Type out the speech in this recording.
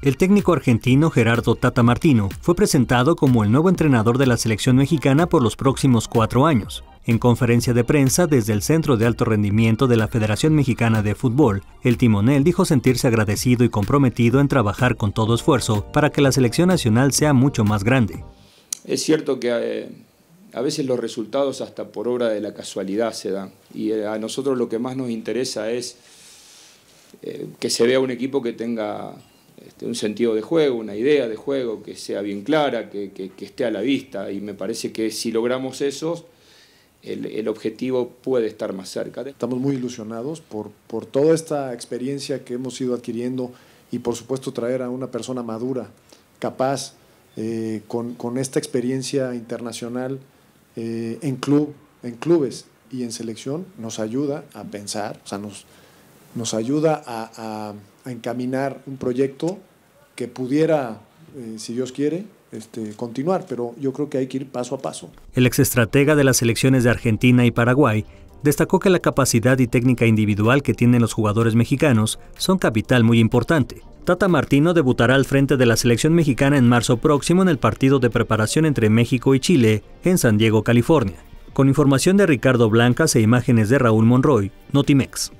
El técnico argentino Gerardo Tata Martino fue presentado como el nuevo entrenador de la selección mexicana por los próximos cuatro años. En conferencia de prensa desde el Centro de Alto Rendimiento de la Federación Mexicana de Fútbol, el timonel dijo sentirse agradecido y comprometido en trabajar con todo esfuerzo para que la selección nacional sea mucho más grande. Es cierto que eh, a veces los resultados hasta por obra de la casualidad se dan y eh, a nosotros lo que más nos interesa es eh, que se vea un equipo que tenga este, un sentido de juego, una idea de juego que sea bien clara, que, esté a la vista. Y me parece que si logramos eso, el, objetivo puede estar más cerca. Estamos muy ilusionados por, por toda esta experiencia que hemos ido adquiriendo y por supuesto traer a una persona madura, capaz, eh, con, esta experiencia internacional eh, en, club, en clubes y en selección, nos ayuda a pensar, o sea, nos, nos ayuda a, encaminar un proyecto que pudiera, eh, si Dios quiere, este, continuar, pero yo creo que hay que ir paso a paso. El exestratega de las selecciones de Argentina y Paraguay destacó que la capacidad y técnica individual que tienen los jugadores mexicanos son capital muy importante. Tata Martino debutará al frente de la selección mexicana en marzo próximo en el partido de preparación entre México y Chile en San Diego, California. Con información de Ricardo Blancas e imágenes de Raúl Monroy, Notimex.